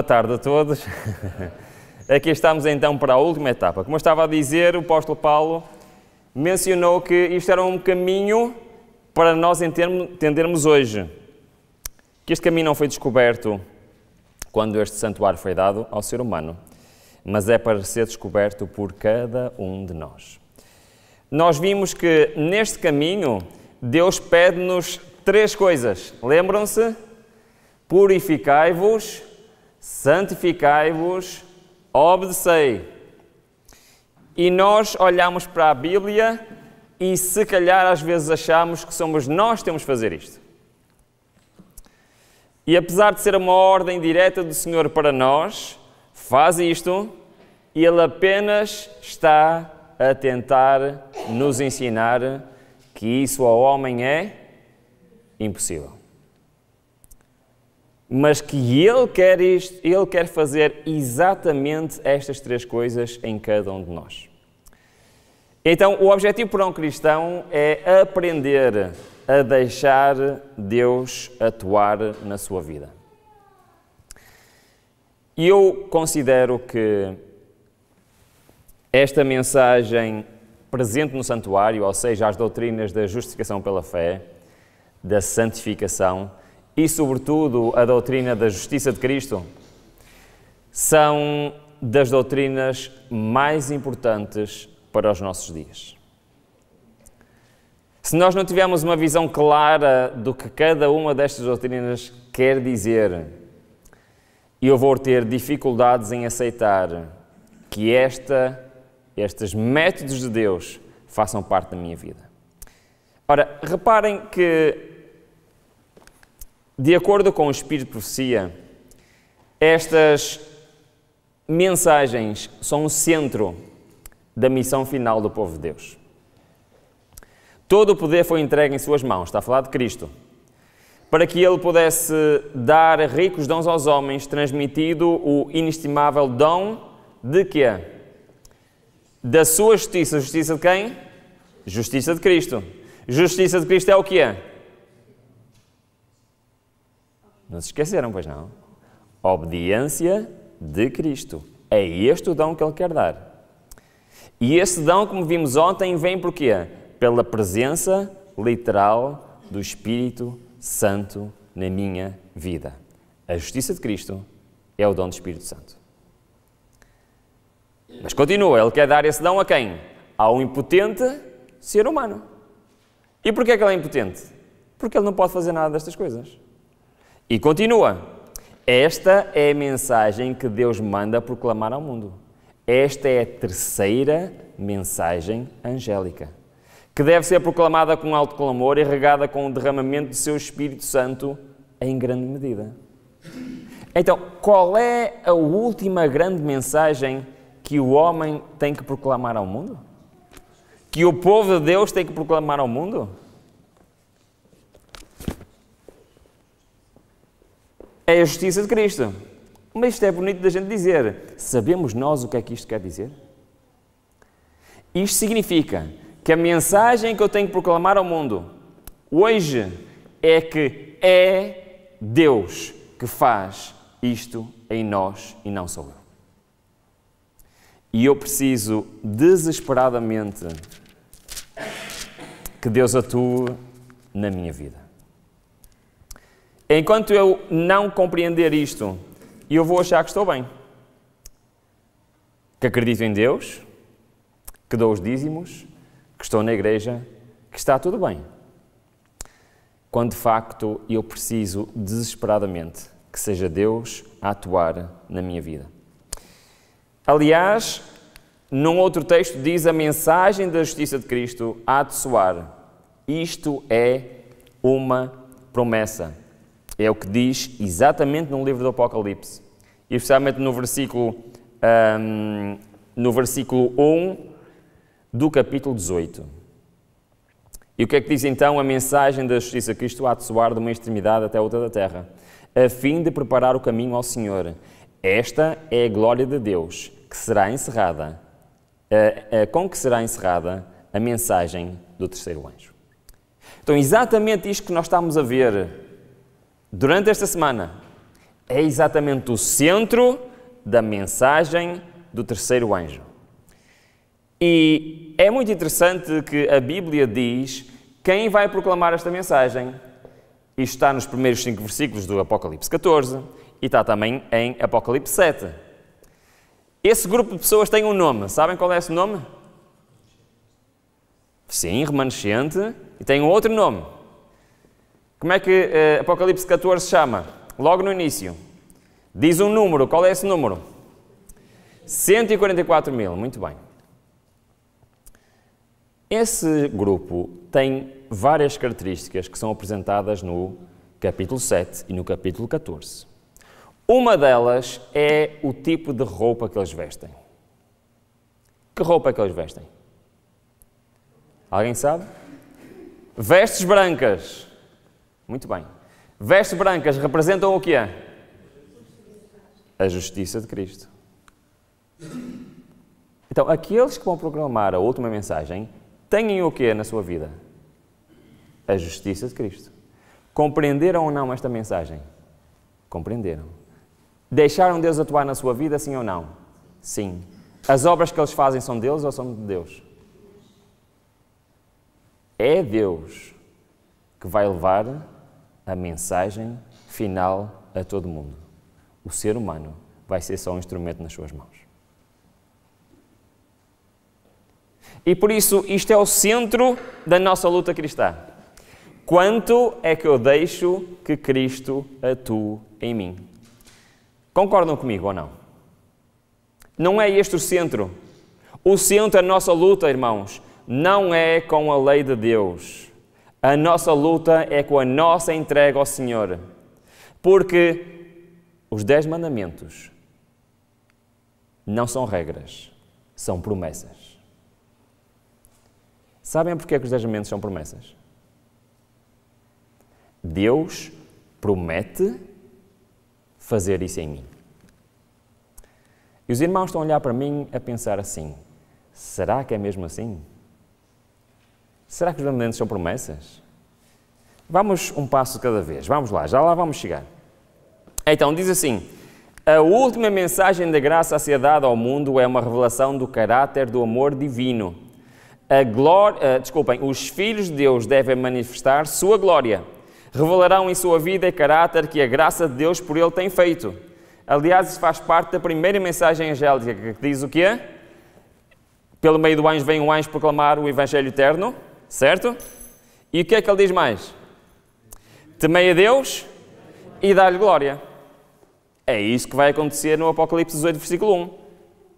Boa tarde a todos. Aqui estamos então para a última etapa. Como eu estava a dizer, o apóstolo Paulo mencionou que isto era um caminho para nós entendermos hoje. Que este caminho não foi descoberto quando este santuário foi dado ao ser humano, mas é para ser descoberto por cada um de nós. Nós vimos que neste caminho Deus pede-nos três coisas. Lembram-se? Purificai-vos santificai-vos, obedecei. E nós olhamos para a Bíblia e se calhar às vezes achamos que somos nós que temos de fazer isto. E apesar de ser uma ordem direta do Senhor para nós, faz isto, ele apenas está a tentar nos ensinar que isso ao homem é impossível mas que Ele quer isto, Ele quer fazer exatamente estas três coisas em cada um de nós. Então, o objetivo para um cristão é aprender a deixar Deus atuar na sua vida. E eu considero que esta mensagem presente no santuário, ou seja, as doutrinas da justificação pela fé, da santificação, e, sobretudo, a doutrina da justiça de Cristo, são das doutrinas mais importantes para os nossos dias. Se nós não tivermos uma visão clara do que cada uma destas doutrinas quer dizer, eu vou ter dificuldades em aceitar que esta, estes métodos de Deus façam parte da minha vida. Ora, reparem que de acordo com o Espírito de Profecia, estas mensagens são o centro da missão final do povo de Deus. Todo o poder foi entregue em suas mãos, está a falar de Cristo, para que ele pudesse dar ricos dons aos homens, transmitido o inestimável dom de quê? Da sua justiça. Justiça de quem? Justiça de Cristo. Justiça de Cristo é o que é? Não se esqueceram, pois não? Obediência de Cristo. É este o dom que Ele quer dar. E esse dom, como vimos ontem, vem por quê? Pela presença literal do Espírito Santo na minha vida. A justiça de Cristo é o dom do Espírito Santo. Mas continua, ele quer dar esse dom a quem? Ao impotente ser humano. E porquê é que ele é impotente? Porque ele não pode fazer nada destas coisas. E continua: Esta é a mensagem que Deus manda proclamar ao mundo. Esta é a terceira mensagem angélica, que deve ser proclamada com alto clamor e regada com o derramamento do seu Espírito Santo em grande medida. Então, qual é a última grande mensagem que o homem tem que proclamar ao mundo? Que o povo de Deus tem que proclamar ao mundo? é a justiça de Cristo. Mas isto é bonito da gente dizer. Sabemos nós o que é que isto quer dizer? Isto significa que a mensagem que eu tenho que proclamar ao mundo hoje é que é Deus que faz isto em nós e não sou eu. E eu preciso desesperadamente que Deus atue na minha vida. Enquanto eu não compreender isto, eu vou achar que estou bem. Que acredito em Deus, que dou os dízimos, que estou na igreja, que está tudo bem. Quando de facto eu preciso desesperadamente que seja Deus a atuar na minha vida. Aliás, num outro texto diz a mensagem da justiça de Cristo há de soar. Isto é uma promessa. É o que diz exatamente no livro do Apocalipse, e especialmente no versículo, um, no versículo 1 do capítulo 18. E o que é que diz então a mensagem da justiça? Cristo há de soar de uma extremidade até outra da terra, a fim de preparar o caminho ao Senhor. Esta é a glória de Deus, que será encerrada, a, com que será encerrada a mensagem do terceiro anjo. Então, exatamente isto que nós estamos a ver durante esta semana é exatamente o centro da mensagem do terceiro anjo. E é muito interessante que a Bíblia diz quem vai proclamar esta mensagem. Isto está nos primeiros cinco versículos do Apocalipse 14 e está também em Apocalipse 7. Esse grupo de pessoas tem um nome. Sabem qual é esse nome? Sim, remanescente. E tem um outro nome. Como é que uh, Apocalipse 14 se chama? Logo no início. Diz um número, qual é esse número? 144 mil, muito bem. Esse grupo tem várias características que são apresentadas no capítulo 7 e no capítulo 14. Uma delas é o tipo de roupa que eles vestem. Que roupa é que eles vestem? Alguém sabe? Vestes brancas. Muito bem. Vestes brancas representam o que é? A justiça de Cristo. Então, aqueles que vão proclamar a última mensagem têm o que na sua vida? A justiça de Cristo. Compreenderam ou não esta mensagem? Compreenderam. Deixaram Deus atuar na sua vida, sim ou não? Sim. As obras que eles fazem são deles ou são de Deus? É Deus que vai levar a mensagem final a todo mundo. O ser humano vai ser só um instrumento nas suas mãos. E por isso, isto é o centro da nossa luta cristã. Quanto é que eu deixo que Cristo atue em mim? Concordam comigo ou não? Não é este o centro. O centro da nossa luta, irmãos, não é com a lei de Deus. A nossa luta é com a nossa entrega ao Senhor, porque os Dez Mandamentos não são regras, são promessas. Sabem porque que os Dez Mandamentos são promessas? Deus promete fazer isso em mim. E os irmãos estão a olhar para mim a pensar assim: será que é mesmo assim? Será que os mandamentos são promessas? Vamos um passo cada vez, vamos lá, já lá vamos chegar. Então, diz assim: a última mensagem da graça a ser dada ao mundo é uma revelação do caráter do amor divino. A glória, uh, eh, desculpem, os filhos de Deus devem manifestar sua glória. Revelarão em sua vida e caráter que a graça de Deus por ele tem feito. Aliás, isso faz parte da primeira mensagem angélica que diz o quê? Pelo meio do anjo vem um anjo proclamar o Evangelho eterno certo? E o que é que ele diz mais? Temei a Deus e dá-lhe glória. É isso que vai acontecer no Apocalipse 18, versículo 1.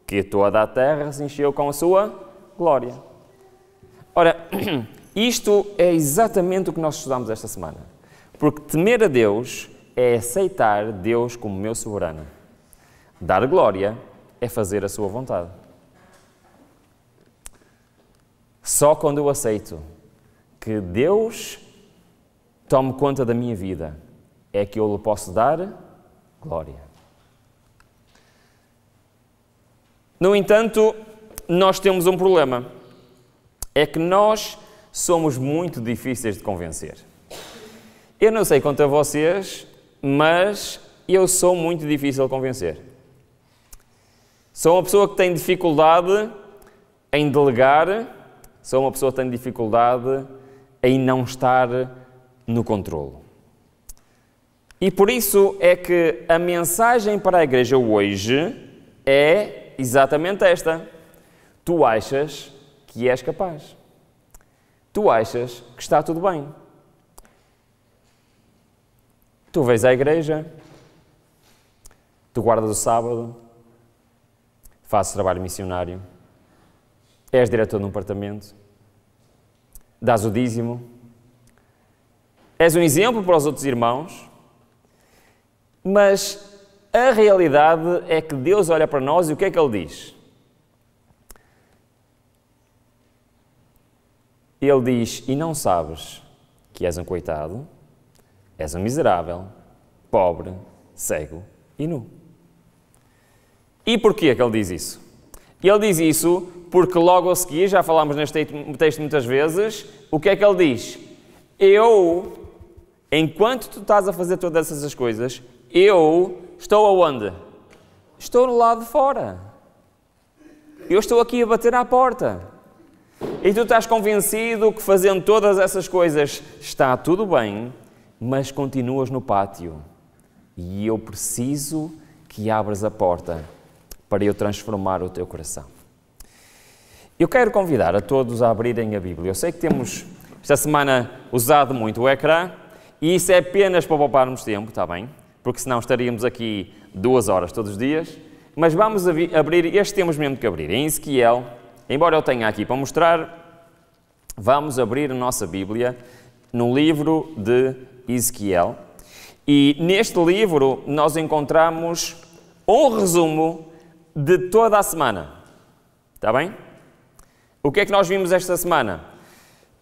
Que toda a terra se encheu com a sua glória. Ora, isto é exatamente o que nós estudamos esta semana. Porque temer a Deus é aceitar Deus como meu soberano. Dar glória é fazer a sua vontade. Só quando eu aceito que Deus tome conta da minha vida é que eu lhe posso dar glória. No entanto, nós temos um problema. É que nós somos muito difíceis de convencer. Eu não sei quanto a vocês, mas eu sou muito difícil de convencer. Sou uma pessoa que tem dificuldade em delegar só uma pessoa tem dificuldade em não estar no controlo. E por isso é que a mensagem para a igreja hoje é exatamente esta. Tu achas que és capaz. Tu achas que está tudo bem. Tu vês a igreja, tu guardas o sábado, fazes trabalho missionário, és diretor de um apartamento, dás o dízimo, és um exemplo para os outros irmãos, mas a realidade é que Deus olha para nós e o que é que Ele diz? Ele diz: E não sabes que és um coitado, és um miserável, pobre, cego e nu. E porquê que ele diz isso? Ele diz isso porque logo a seguir, já falámos neste texto muitas vezes, o que é que ele diz? Eu, enquanto tu estás a fazer todas essas coisas, eu estou aonde? Estou no lado de fora. Eu estou aqui a bater à porta. E tu estás convencido que fazendo todas essas coisas está tudo bem, mas continuas no pátio. E eu preciso que abras a porta para eu transformar o teu coração. Eu quero convidar a todos a abrirem a Bíblia. Eu sei que temos esta semana usado muito o ecrã e isso é apenas para pouparmos tempo, está bem? Porque senão estaríamos aqui duas horas todos os dias. Mas vamos abrir, este temos mesmo que abrir, em Ezequiel, embora eu tenha aqui para mostrar, vamos abrir a nossa Bíblia no livro de Ezequiel. E neste livro nós encontramos um resumo de toda a semana. Está bem? O que é que nós vimos esta semana?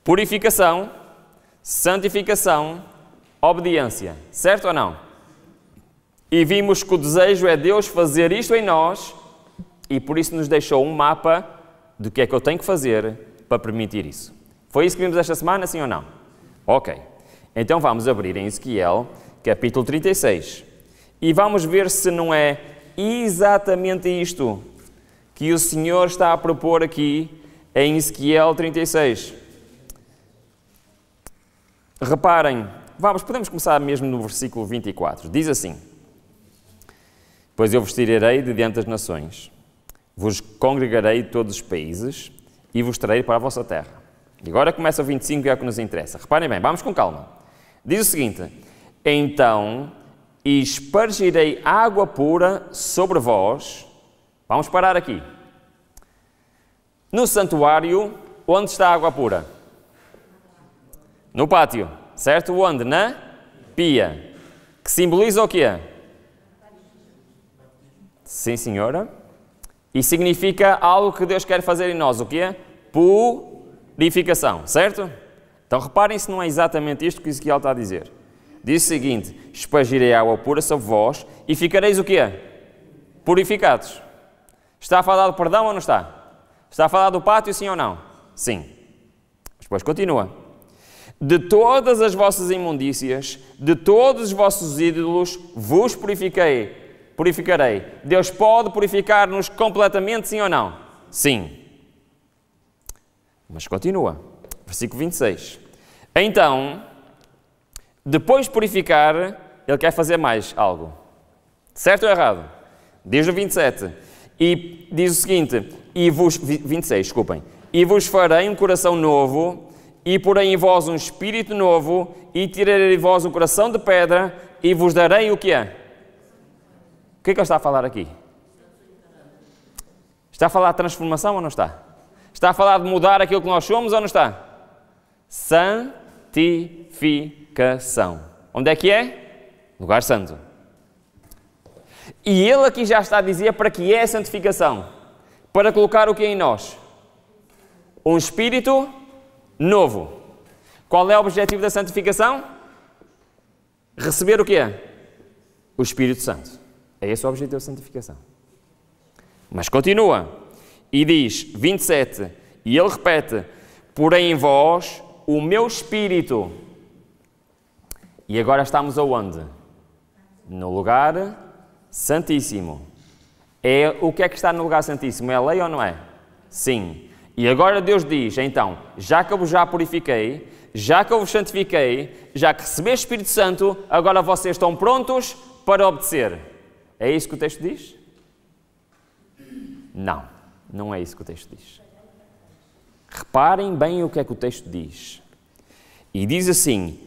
Purificação, santificação, obediência. Certo ou não? E vimos que o desejo é Deus fazer isto em nós e por isso nos deixou um mapa do que é que eu tenho que fazer para permitir isso. Foi isso que vimos esta semana, sim ou não? Ok. Então vamos abrir em Ezequiel, capítulo 36. E vamos ver se não é exatamente isto que o Senhor está a propor aqui em Ezequiel 36. Reparem, vamos, podemos começar mesmo no versículo 24. Diz assim: Pois eu vos tirarei de diante das nações, vos congregarei de todos os países e vos trarei para a vossa terra. E agora começa o 25, que é o que nos interessa. Reparem bem, vamos com calma. Diz o seguinte: Então espargirei água pura sobre vós. Vamos parar aqui. No santuário, onde está a água pura? No pátio, certo? Onde? Na pia. Que simboliza o quê? Sim, senhora. E significa algo que Deus quer fazer em nós, o quê? Purificação, certo? Então reparem se não é exatamente isto que Ezequiel está a dizer. Diz o seguinte: Espagirei água pura sobre vós e ficareis o quê? Purificados. Está a falar de perdão ou não está? Está a falar do pátio, sim ou não? Sim. Depois continua. De todas as vossas imundícias, de todos os vossos ídolos, vos purifiquei. Purificarei. Deus pode purificar-nos completamente, sim ou não? Sim. Mas continua. Versículo 26. Então, depois de purificar, ele quer fazer mais algo. Certo ou errado? Diz o 27. E diz o seguinte: e vos 26, desculpem. E vos farei um coração novo, e porei em vós um espírito novo, e tirarei de vós um coração de pedra, e vos darei o que é? O que é que ele está a falar aqui? Está a falar de transformação ou não está? Está a falar de mudar aquilo que nós somos ou não está? Santificação. Onde é que é? Lugar santo. E ele aqui já está a dizer para que é a santificação para colocar o que é em nós? Um espírito novo. Qual é o objetivo da santificação? Receber o que é? O Espírito Santo. É esse o objetivo da santificação. Mas continua e diz 27, e ele repete: Porém em vós o meu espírito. E agora estamos aonde? No lugar santíssimo. É o que é que está no lugar santíssimo? É a lei ou não é? Sim. E agora Deus diz, então, já que eu vos já purifiquei, já que eu vos santifiquei, já que recebeste Espírito Santo, agora vocês estão prontos para obedecer. É isso que o texto diz? Não, não é isso que o texto diz. Reparem bem o que é que o texto diz. E diz assim: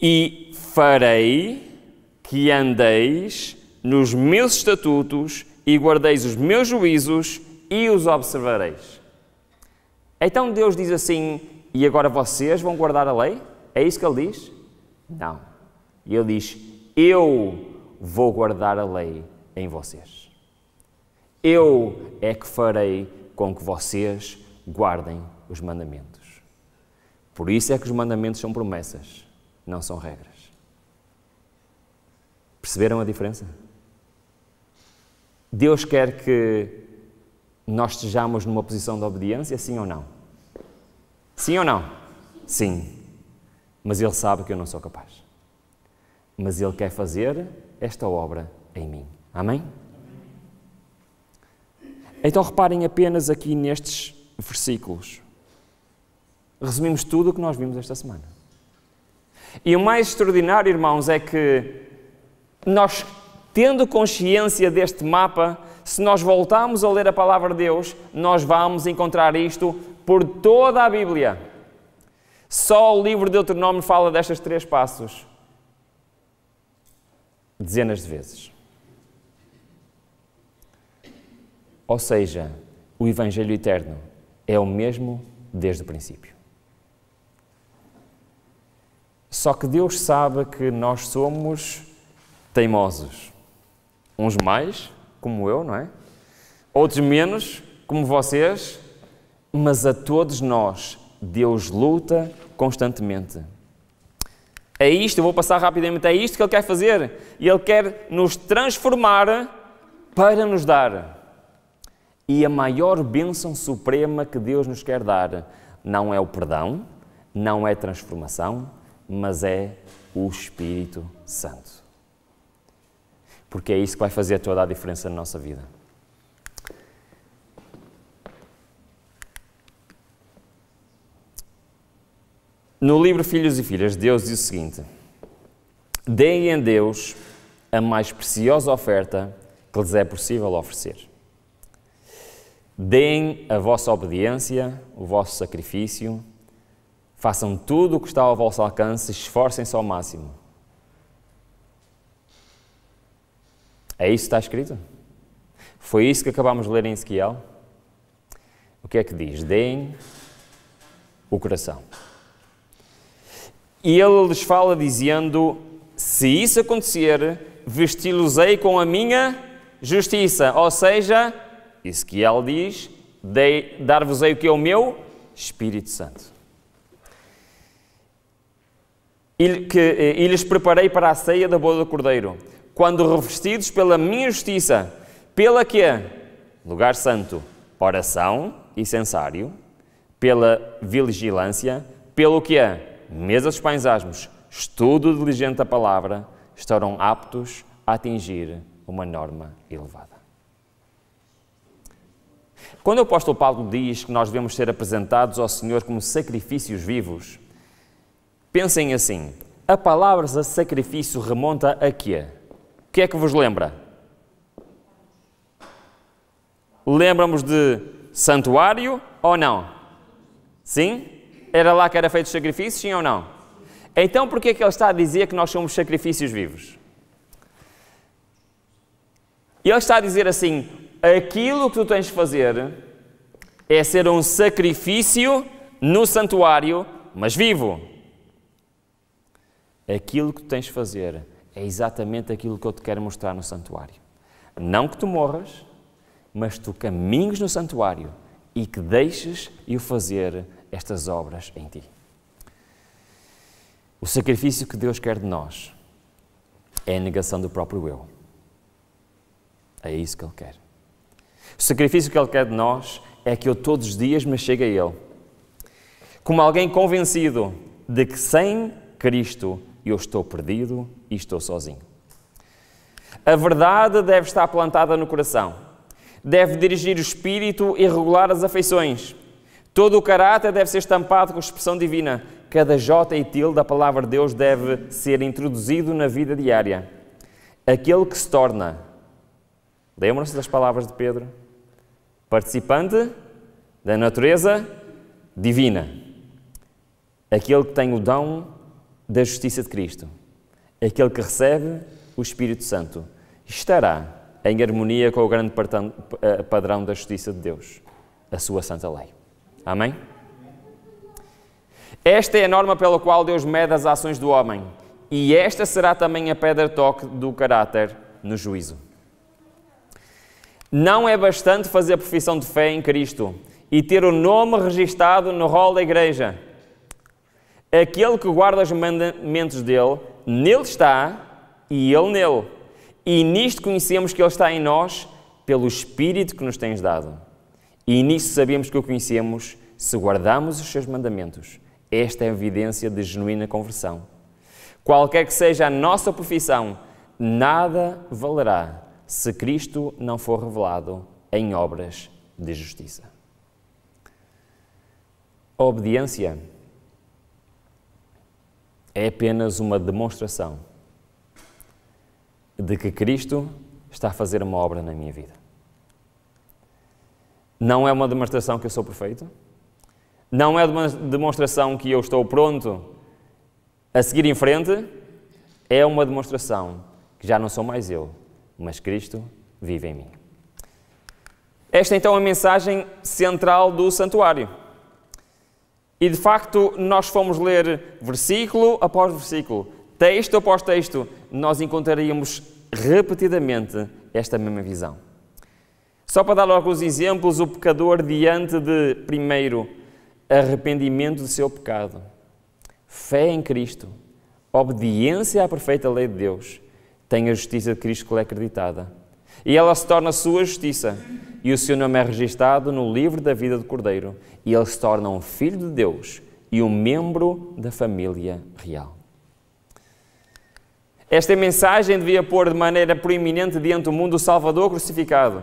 E farei que andeis nos meus estatutos e guardeis os meus juízos e os observareis. Então Deus diz assim: E agora vocês vão guardar a lei? É isso que ele diz? Não. Ele diz: Eu vou guardar a lei em vocês. Eu é que farei com que vocês guardem os mandamentos. Por isso é que os mandamentos são promessas, não são regras. Perceberam a diferença? Deus quer que nós estejamos numa posição de obediência, sim ou não? Sim ou não? Sim. Mas Ele sabe que eu não sou capaz. Mas Ele quer fazer esta obra em mim. Amém? Então reparem apenas aqui nestes versículos. Resumimos tudo o que nós vimos esta semana. E o mais extraordinário, irmãos, é que nós Tendo consciência deste mapa, se nós voltarmos a ler a palavra de Deus, nós vamos encontrar isto por toda a Bíblia. Só o livro de Deuteronômio fala destes três passos dezenas de vezes. Ou seja, o Evangelho eterno é o mesmo desde o princípio. Só que Deus sabe que nós somos teimosos. Uns mais, como eu, não é? Outros menos, como vocês. Mas a todos nós, Deus luta constantemente. É isto, eu vou passar rapidamente, é isto que Ele quer fazer. E Ele quer nos transformar para nos dar. E a maior bênção suprema que Deus nos quer dar não é o perdão, não é transformação, mas é o Espírito Santo porque é isso que vai fazer toda a diferença na nossa vida. No livro Filhos e Filhas, Deus diz o seguinte: Deem a Deus a mais preciosa oferta que lhes é possível oferecer. Deem a vossa obediência, o vosso sacrifício, façam tudo o que está ao vosso alcance, esforcem-se ao máximo. É isso que está escrito? Foi isso que acabámos de ler em Ezequiel? O que é que diz? Deem o coração. E ele lhes fala dizendo: Se isso acontecer, vesti-los-ei com a minha justiça. Ou seja, Ezequiel diz: Dar-vos-ei o que é o meu Espírito Santo. E, que, e lhes preparei para a ceia da boda do cordeiro quando revestidos pela minha justiça, pela que? Lugar santo, oração e censário, pela vigilância, pelo que? Mesa dos pães asmos, estudo diligente da palavra, estarão aptos a atingir uma norma elevada. Quando o apóstolo Paulo diz que nós devemos ser apresentados ao Senhor como sacrifícios vivos, pensem assim: a palavra sacrifício remonta a quê? que é que vos lembra? Lembramos de santuário ou não? Sim? Era lá que era feito sacrifício, sim ou não? Então porquê que é que ele está a dizer que nós somos sacrifícios vivos? Ele está a dizer assim: aquilo que tu tens de fazer é ser um sacrifício no santuário, mas vivo. Aquilo que tu tens de fazer é exatamente aquilo que eu te quero mostrar no santuário. Não que tu morras, mas tu caminhes no santuário e que deixes eu fazer estas obras em ti. O sacrifício que Deus quer de nós é a negação do próprio eu. É isso que Ele quer. O sacrifício que Ele quer de nós é que eu todos os dias me chegue a Ele. Como alguém convencido de que sem Cristo eu estou perdido e estou sozinho. A verdade deve estar plantada no coração, deve dirigir o espírito e regular as afeições. Todo o caráter deve ser estampado com expressão divina. Cada jota e tilde da palavra de Deus deve ser introduzido na vida diária. Aquele que se torna, lembram-se das palavras de Pedro? Participante da natureza divina. Aquele que tem o dom da justiça de Cristo. Aquele que recebe o Espírito Santo estará em harmonia com o grande eh, padrão da justiça de Deus, a sua santa lei. Amém? Esta é a norma pela qual Deus mede as ações do homem, e esta será também a pedra toque do caráter no juízo. Não é bastante fazer profissão de fé em Cristo e ter o nome registado no rol da igreja. Aquele que guarda os mandamentos dele, nele está e ele nele. E nisto conhecemos que ele está em nós pelo Espírito que nos tens dado. E nisto sabemos que o conhecemos se guardamos os seus mandamentos. Esta é a evidência de genuína conversão. Qualquer que seja a nossa profissão, nada valerá se Cristo não for revelado em obras de justiça. obediência é apenas uma demonstração de que Cristo está a fazer uma obra na minha vida. Não é uma demonstração que eu sou perfeito, não é uma demonstração que eu estou pronto a seguir em frente, é uma demonstração que já não sou mais eu, mas Cristo vive em mim. Esta é, então é a mensagem central do santuário. E de facto, nós fomos ler versículo após versículo, texto após texto, nós encontraríamos repetidamente esta mesma visão. Só para dar alguns exemplos, o pecador diante de, primeiro, arrependimento do seu pecado, fé em Cristo, obediência à perfeita lei de Deus, tem a justiça de Cristo que lhe é acreditada. E ela se torna sua justiça, e o seu nome é registado no livro da vida do Cordeiro e ele se torna um filho de Deus e um membro da família real. Esta mensagem devia pôr de maneira proeminente diante do mundo o Salvador crucificado,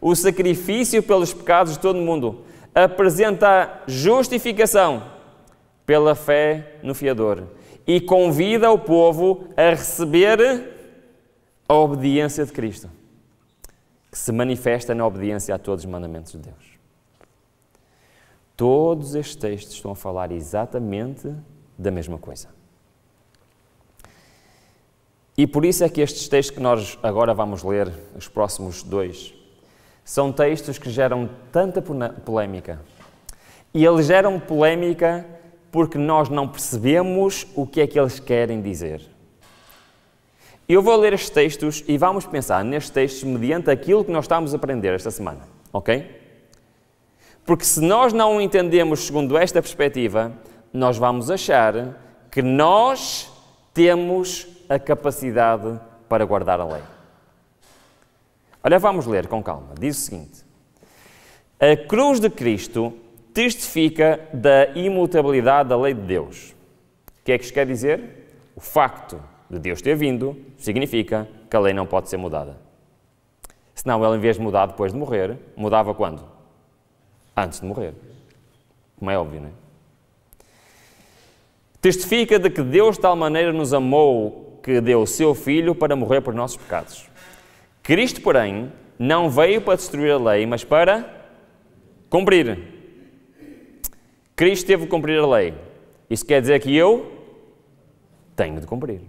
o sacrifício pelos pecados de todo o mundo, apresenta justificação pela fé no Fiador e convida o povo a receber a obediência de Cristo, que se manifesta na obediência a todos os mandamentos de Deus. Todos estes textos estão a falar exatamente da mesma coisa. E por isso é que estes textos que nós agora vamos ler, os próximos dois, são textos que geram tanta polémica. E eles geram polémica porque nós não percebemos o que é que eles querem dizer. Eu vou ler estes textos e vamos pensar nestes textos mediante aquilo que nós estamos a aprender esta semana, ok? Porque se nós não o entendemos segundo esta perspectiva, nós vamos achar que nós temos a capacidade para guardar a lei. Olha, vamos ler com calma. Diz o seguinte: A cruz de Cristo testifica da imutabilidade da lei de Deus. O que é que isto quer dizer? O facto de Deus ter vindo significa que a lei não pode ser mudada. Senão, ela, em vez de mudar depois de morrer, mudava quando? antes de morrer. Como é óbvio, não é? Testifica de que Deus de tal maneira nos amou que deu o seu Filho para morrer por nossos pecados. Cristo, porém, não veio para destruir a lei, mas para cumprir. Cristo teve de cumprir a lei. Isso quer dizer que eu tenho de cumprir.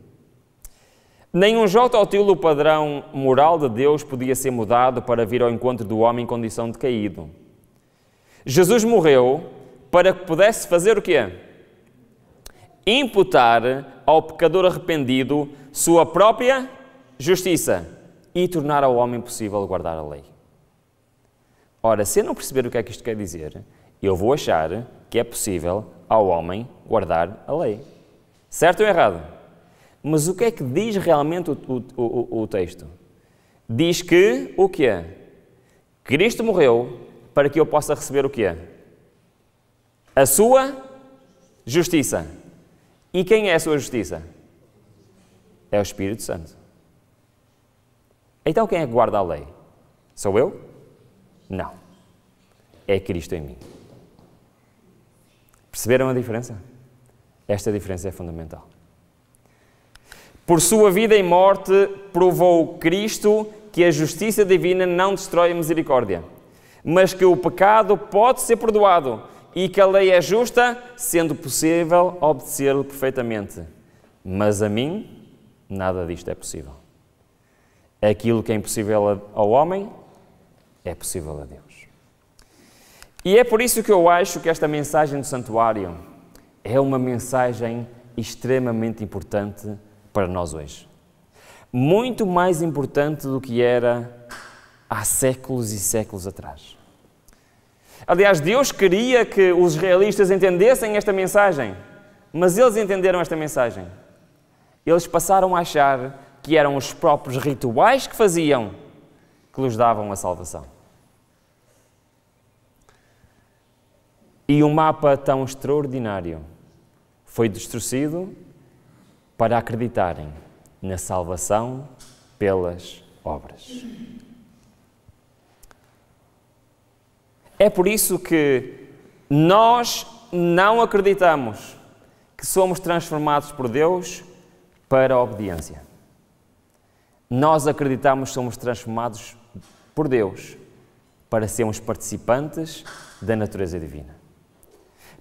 Nenhum jota ao tilo padrão moral de Deus podia ser mudado para vir ao encontro do homem em condição de caído. Jesus morreu para que pudesse fazer o quê? Imputar ao pecador arrependido sua própria justiça e tornar ao homem possível guardar a lei. Ora, se eu não perceber o que é que isto quer dizer, eu vou achar que é possível ao homem guardar a lei. Certo ou errado? Mas o que é que diz realmente o, o, o, o texto? Diz que o quê? Cristo morreu para que eu possa receber o quê? É? A sua justiça. E quem é a sua justiça? É o Espírito Santo. Então quem é que guarda a lei? Sou eu? Não. É Cristo em mim. Perceberam a diferença? Esta diferença é fundamental. Por sua vida e morte provou Cristo que a justiça divina não destrói a misericórdia mas que o pecado pode ser perdoado e que a lei é justa, sendo possível obedecê-lo perfeitamente. Mas a mim, nada disto é possível. Aquilo que é impossível ao homem é possível a Deus. E é por isso que eu acho que esta mensagem do santuário é uma mensagem extremamente importante para nós hoje. Muito mais importante do que era há séculos e séculos atrás. Aliás, Deus queria que os israelitas entendessem esta mensagem, mas eles entenderam esta mensagem. Eles passaram a achar que eram os próprios rituais que faziam que lhes davam a salvação. E um mapa tão extraordinário foi destruído para acreditarem na salvação pelas obras. É por isso que nós não acreditamos que somos transformados por Deus para a obediência. Nós acreditamos que somos transformados por Deus para sermos participantes da natureza divina.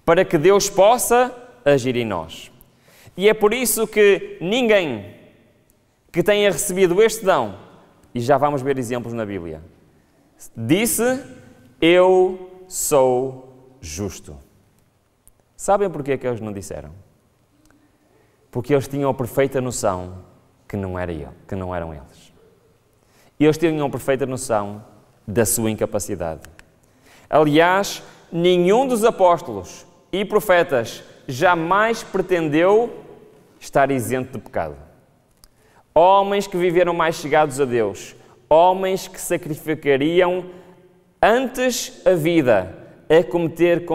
Para que Deus possa agir em nós. E é por isso que ninguém que tenha recebido este dão, e já vamos ver exemplos na Bíblia, disse eu sou justo. Sabem por que eles não disseram? Porque eles tinham a perfeita noção que não, era ele, que não eram eles. Eles tinham a perfeita noção da sua incapacidade. Aliás, nenhum dos apóstolos e profetas jamais pretendeu estar isento de pecado. Homens que viveram mais chegados a Deus, homens que sacrificariam Antes a vida a é cometer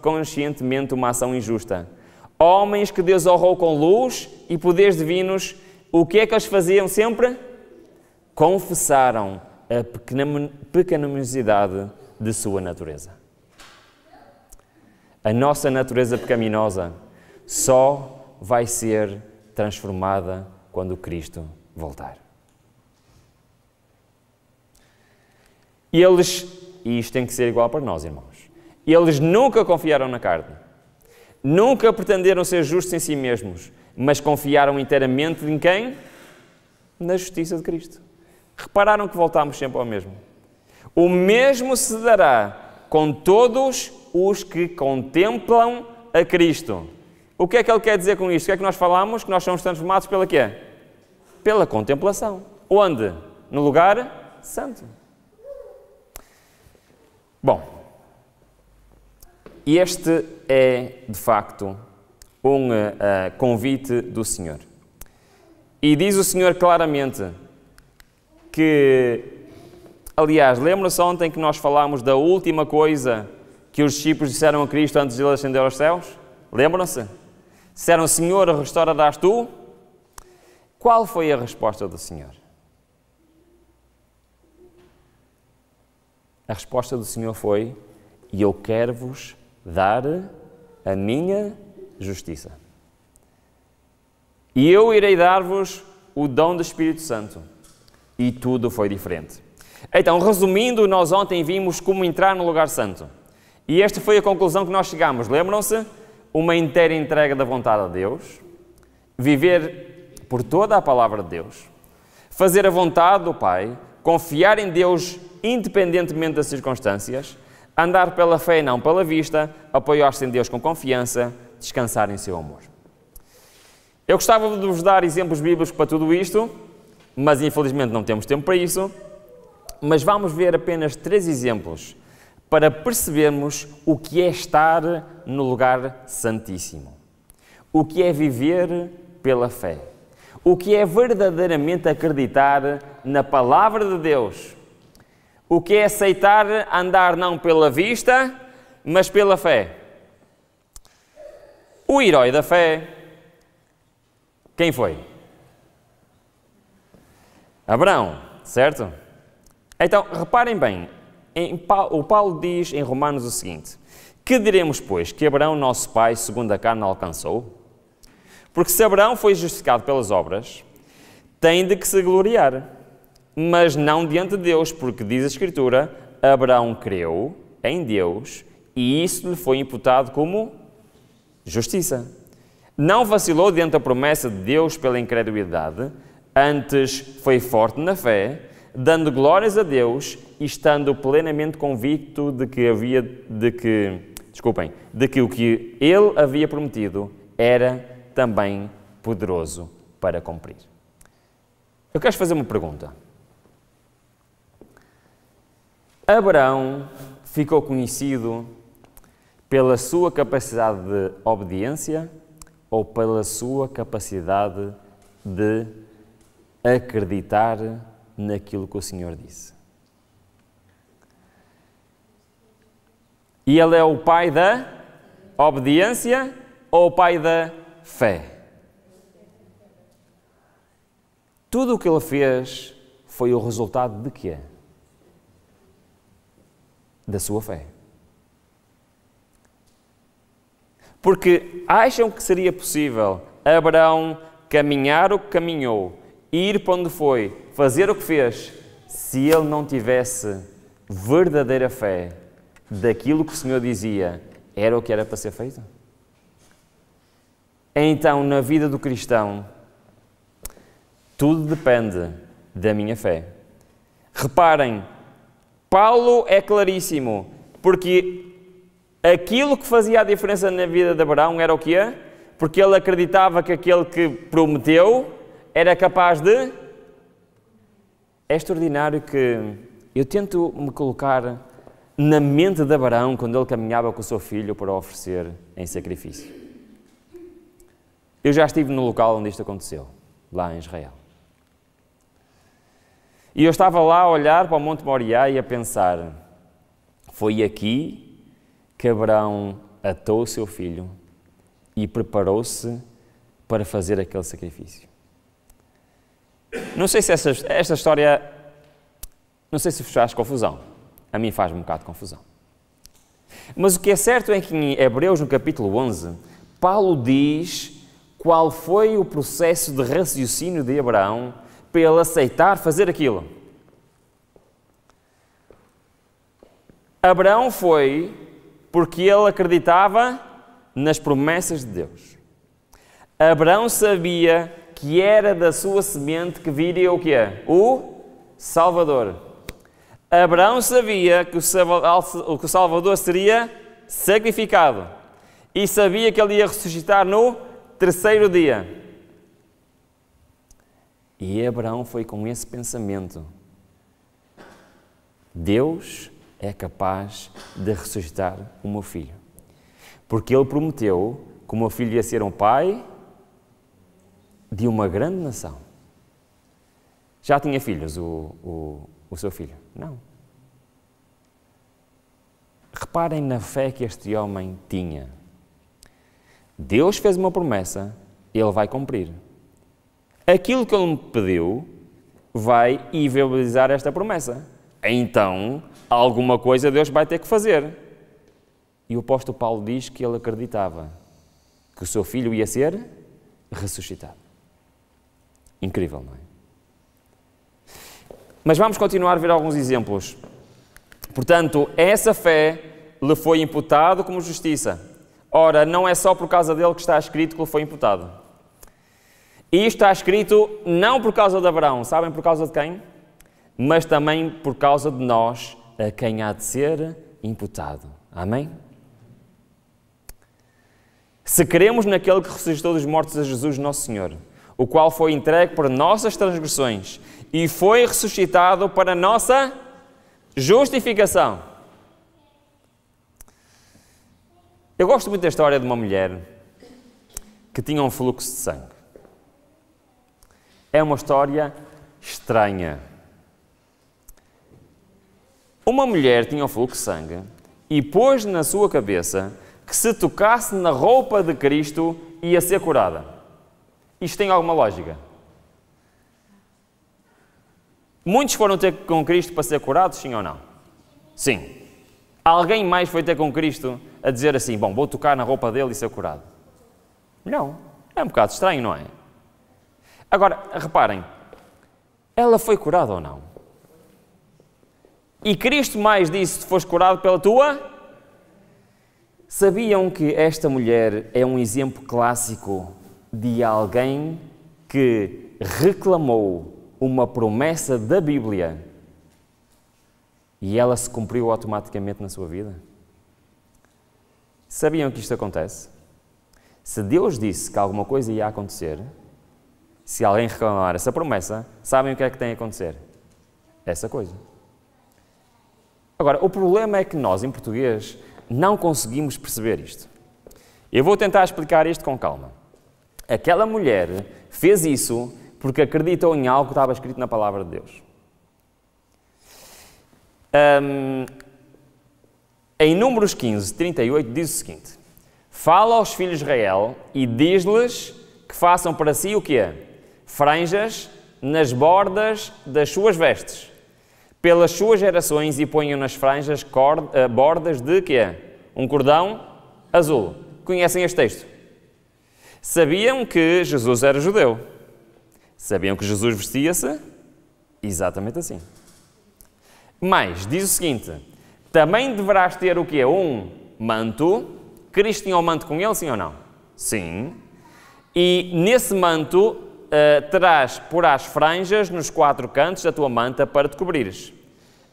conscientemente uma ação injusta. Homens que Deus honrou com luz e poderes divinos, o que é que eles faziam sempre? Confessaram a pecaminosidade de sua natureza. A nossa natureza pecaminosa só vai ser transformada quando Cristo voltar. E eles, e isto tem que ser igual para nós, irmãos, eles nunca confiaram na carne, nunca pretenderam ser justos em si mesmos, mas confiaram inteiramente em quem? Na justiça de Cristo. Repararam que voltámos sempre ao mesmo. O mesmo se dará com todos os que contemplam a Cristo. O que é que ele quer dizer com isto? O que é que nós falamos? Que nós somos transformados pela quê? Pela contemplação. Onde? No lugar santo. Bom, este é de facto um uh, convite do Senhor. E diz o Senhor claramente que, aliás, lembra-se ontem que nós falámos da última coisa que os discípulos disseram a Cristo antes de ele ascender aos céus? Lembram-se? Disseram, Senhor, restaurarás tu? Qual foi a resposta do Senhor? A resposta do Senhor foi: E eu quero-vos dar a minha justiça. E eu irei dar-vos o dom do Espírito Santo. E tudo foi diferente. Então, resumindo, nós ontem vimos como entrar no lugar santo. E esta foi a conclusão que nós chegamos. Lembram-se? Uma inteira entrega da vontade a Deus, viver por toda a palavra de Deus, fazer a vontade do Pai, confiar em Deus independentemente das circunstâncias, andar pela fé e não pela vista, apoiar-se em Deus com confiança, descansar em seu amor. Eu gostava de vos dar exemplos bíblicos para tudo isto, mas infelizmente não temos tempo para isso. Mas vamos ver apenas três exemplos para percebermos o que é estar no lugar santíssimo, o que é viver pela fé, o que é verdadeiramente acreditar na palavra de Deus o que é aceitar andar não pela vista, mas pela fé? O herói da fé, quem foi? Abraão, certo? Então, reparem bem, o Paulo diz em Romanos o seguinte: Que diremos, pois, que Abraão, nosso pai, segundo a carne, alcançou? Porque se Abraão foi justificado pelas obras, tem de que se gloriar mas não diante de Deus, porque diz a Escritura: Abraão creu em Deus e isso lhe foi imputado como justiça. Não vacilou diante da promessa de Deus pela incredulidade, antes foi forte na fé, dando glórias a Deus e estando plenamente convicto de que havia de que, desculpem, de que o que ele havia prometido era também poderoso para cumprir. Eu quero fazer uma pergunta. Abraão ficou conhecido pela sua capacidade de obediência ou pela sua capacidade de acreditar naquilo que o Senhor disse. E ele é o pai da obediência ou o pai da fé? Tudo o que ele fez foi o resultado de quê? da sua fé. Porque acham que seria possível Abraão caminhar o que caminhou, ir para onde foi, fazer o que fez, se ele não tivesse verdadeira fé daquilo que o Senhor dizia era o que era para ser feito? Então, na vida do cristão, tudo depende da minha fé. Reparem, Paulo é claríssimo, porque aquilo que fazia a diferença na vida de Abraão era o quê? Porque ele acreditava que aquele que prometeu era capaz de. É extraordinário que eu tento me colocar na mente de Abraão quando ele caminhava com o seu filho para oferecer em sacrifício. Eu já estive no local onde isto aconteceu, lá em Israel. E eu estava lá a olhar para o Monte Moriá e a pensar: foi aqui que Abraão atou o seu filho e preparou-se para fazer aquele sacrifício. Não sei se essa, esta história. Não sei se faz confusão. A mim faz um bocado de confusão. Mas o que é certo é que em Hebreus, no capítulo 11, Paulo diz qual foi o processo de raciocínio de Abraão pelo aceitar fazer aquilo. Abraão foi porque ele acreditava nas promessas de Deus. Abraão sabia que era da sua semente que viria o é O Salvador. Abraão sabia que o Salvador seria sacrificado e sabia que ele ia ressuscitar no terceiro dia. E Abraão foi com esse pensamento: Deus é capaz de ressuscitar o meu filho. Porque ele prometeu que o meu filho ia ser um pai de uma grande nação. Já tinha filhos o, o, o seu filho? Não. Reparem na fé que este homem tinha. Deus fez uma promessa, ele vai cumprir aquilo que ele me pediu vai inviabilizar esta promessa. Então, alguma coisa Deus vai ter que fazer. E o apóstolo Paulo diz que ele acreditava que o seu filho ia ser ressuscitado. Incrível, não é? Mas vamos continuar a ver alguns exemplos. Portanto, essa fé lhe foi imputado como justiça. Ora, não é só por causa dele que está escrito que lhe foi imputado. E está escrito não por causa de Abraão, sabem por causa de quem? Mas também por causa de nós, a quem há de ser imputado. Amém? Se cremos naquele que ressuscitou dos mortos a Jesus, nosso Senhor, o qual foi entregue por nossas transgressões e foi ressuscitado para nossa justificação. Eu gosto muito da história de uma mulher que tinha um fluxo de sangue. É uma história estranha. Uma mulher tinha um fluxo de sangue e pôs na sua cabeça que se tocasse na roupa de Cristo ia ser curada. Isto tem alguma lógica? Muitos foram ter com Cristo para ser curados, sim ou não? Sim. Alguém mais foi ter com Cristo a dizer assim: Bom, vou tocar na roupa dele e ser curado? Não. É um bocado estranho, não é? Agora, reparem, ela foi curada ou não? E Cristo mais disse: Se foste curado pela tua. Sabiam que esta mulher é um exemplo clássico de alguém que reclamou uma promessa da Bíblia e ela se cumpriu automaticamente na sua vida? Sabiam que isto acontece? Se Deus disse que alguma coisa ia acontecer, se alguém reclamar essa promessa, sabem o que é que tem a acontecer? Essa coisa. Agora, o problema é que nós, em português, não conseguimos perceber isto. Eu vou tentar explicar isto com calma. Aquela mulher fez isso porque acreditou em algo que estava escrito na palavra de Deus. Um, em Números 15, 38, diz o seguinte: Fala aos filhos de Israel e diz-lhes que façam para si o que é? franjas nas bordas das suas vestes, pelas suas gerações, e ponham nas franjas corda, eh, bordas de quê? Um cordão azul. Conhecem este texto? Sabiam que Jesus era judeu. Sabiam que Jesus vestia-se exatamente assim. Mas, diz o seguinte, também deverás ter o que é Um manto. Cristo tinha um manto com ele, sim ou não? Sim. E nesse manto eh, terás terás, porás franjas nos quatro cantos da tua manta para te cobrires.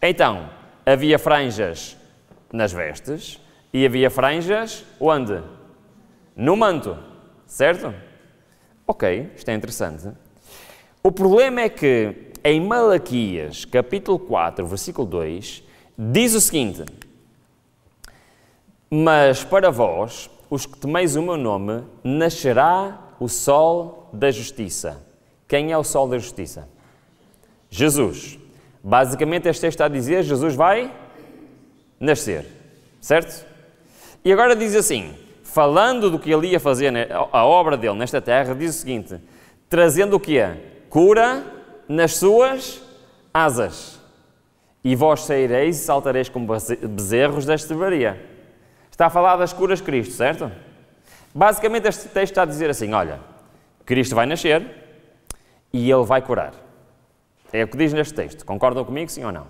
Então, havia franjas nas vestes e havia franjas onde? No manto, certo? Ok, isto é interessante. O problema é que em Malaquias, capítulo 4, versículo 2, diz o seguinte: Mas para vós, os que temeis o meu nome, nascerá o sol da justiça. Quem é o sol da justiça? Jesus. Basicamente, este texto está a dizer: Jesus vai nascer, certo? E agora diz assim: falando do que ele ia fazer, né, a obra dele nesta terra, diz o seguinte: trazendo o que é? Cura nas suas asas. E vós saireis e saltareis como bezerros da estrebaria. Está a falar das curas de Cristo, certo? Basicamente, este texto está a dizer assim: olha, Cristo vai nascer e ele vai curar. É o que diz neste texto. Concordam comigo, sim ou não?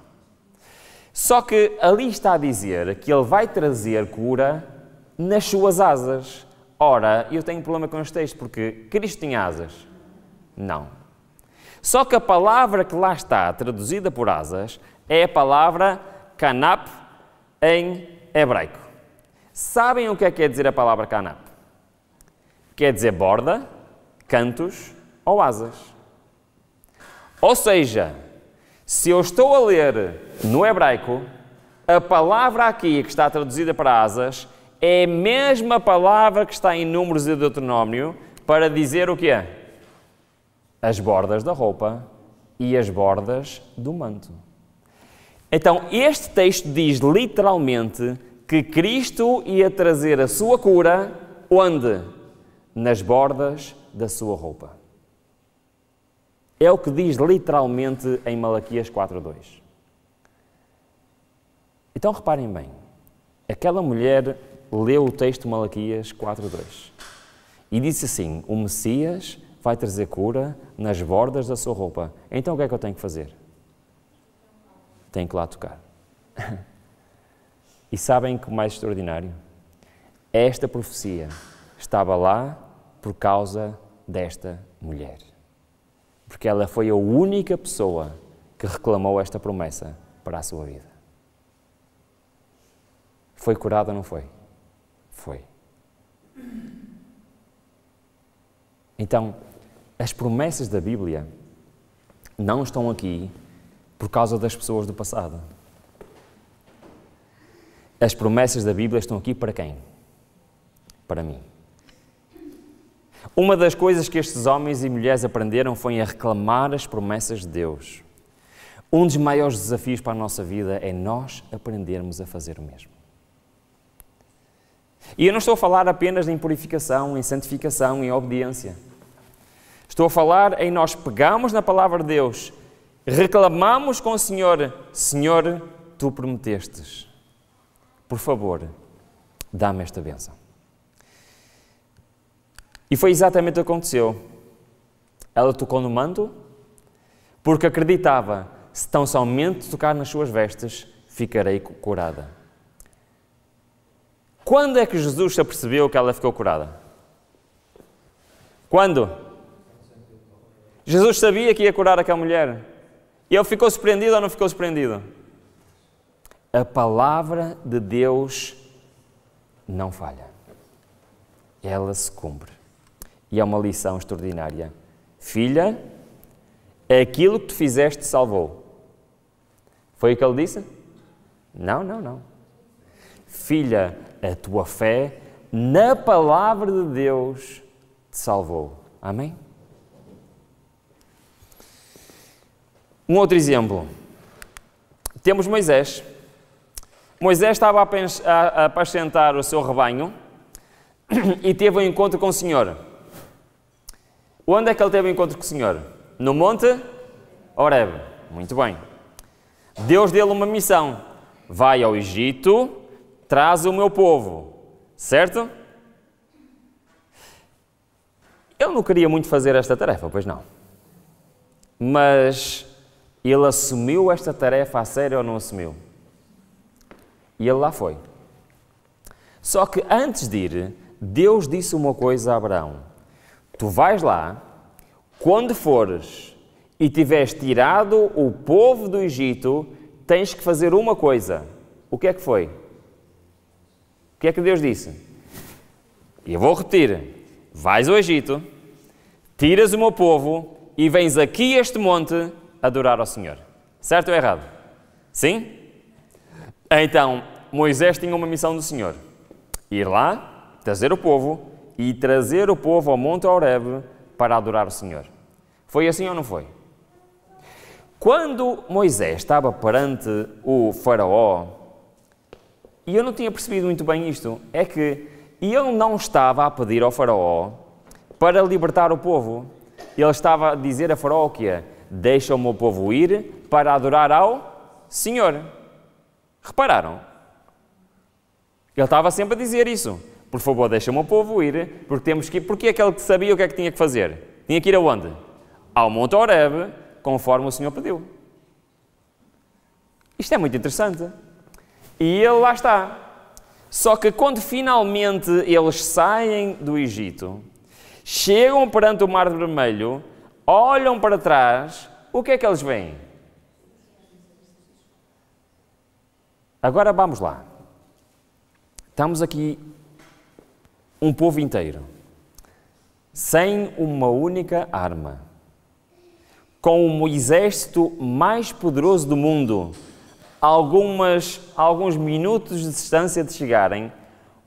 Só que ali está a dizer que ele vai trazer cura nas suas asas. Ora, eu tenho um problema com este texto, porque Cristo tinha asas. Não. Só que a palavra que lá está traduzida por asas é a palavra canap em hebraico. Sabem o que é que quer é dizer a palavra canap? quer dizer borda, cantos ou asas. Ou seja, se eu estou a ler no hebraico, a palavra aqui que está traduzida para asas é a mesma palavra que está em Números de Deuteronômio para dizer o que é? As bordas da roupa e as bordas do manto. Então, este texto diz literalmente que Cristo ia trazer a sua cura onde? nas bordas da sua roupa. É o que diz literalmente em Malaquias 4:2. Então reparem bem, aquela mulher leu o texto de Malaquias 4:2 e disse assim: "O Messias vai trazer cura nas bordas da sua roupa. Então o que é que eu tenho que fazer? Tenho que lá tocar." e sabem que o mais extraordinário? Esta profecia estava lá por causa desta mulher. Porque ela foi a única pessoa que reclamou esta promessa para a sua vida. Foi curada, não foi? Foi. Então, as promessas da Bíblia não estão aqui por causa das pessoas do passado. As promessas da Bíblia estão aqui para quem? Para mim. Uma das coisas que estes homens e mulheres aprenderam foi a reclamar as promessas de Deus. Um dos maiores desafios para a nossa vida é nós aprendermos a fazer o mesmo. E eu não estou a falar apenas em purificação, em santificação, em obediência. Estou a falar em nós pegamos na palavra de Deus, reclamamos com o Senhor: Senhor, tu prometestes. Por favor, dá-me esta benção. E foi exatamente o que aconteceu. Ela tocou no manto porque acreditava: se tão somente tocar nas suas vestes, ficarei curada. Quando é que Jesus se apercebeu que ela ficou curada? Quando? Jesus sabia que ia curar aquela mulher. E ele ficou surpreendido ou não ficou surpreendido? A palavra de Deus não falha. Ela se cumpre. E é uma lição extraordinária. Filha, aquilo que tu fizeste salvou. Foi o que ele disse? Não, não, não. Filha, a tua fé na palavra de Deus te salvou. Amém? Um outro exemplo. Temos Moisés. Moisés estava a apacentar o seu rebanho e teve um encontro com o Senhor. Onde é que ele teve o encontro com o Senhor? No monte Horeb. Muito bem. Deus deu-lhe uma missão. Vai ao Egito, traz o meu povo. Certo? Ele não queria muito fazer esta tarefa, pois não. Mas ele assumiu esta tarefa a sério ou não assumiu? E ele lá foi. Só que antes de ir, Deus disse uma coisa a Abraão: Tu vais lá, quando fores e tiveres tirado o povo do Egito, tens que fazer uma coisa. O que é que foi? O que é que Deus disse? E eu vou repetir: vais ao Egito, tiras o meu povo e vens aqui a este monte adorar ao Senhor. Certo ou errado? Sim? Então, Moisés tinha uma missão do Senhor: ir lá, trazer o povo e trazer o povo ao Monte Horeb para adorar o Senhor. Foi assim ou não foi? Quando Moisés estava perante o Faraó, e eu não tinha percebido muito bem isto, é que ele não estava a pedir ao Faraó para libertar o povo. Ele estava a dizer a Faraó que Deixa o meu povo ir para adorar ao Senhor. Repararam? Ele estava sempre a dizer isso por favor, deixa-me meu povo ir, porque temos que ir. Porque aquele que sabia o que é que tinha que fazer? Tinha que ir aonde? Ao Monte Horeb, conforme o Senhor pediu. Isto é muito interessante. E ele lá está. Só que quando finalmente eles saem do Egito, chegam perante o Mar Vermelho, olham para trás, o que é que eles veem? Agora vamos lá. Estamos aqui um povo inteiro, sem uma única arma, com um exército mais poderoso do mundo, algumas, alguns minutos de distância de chegarem,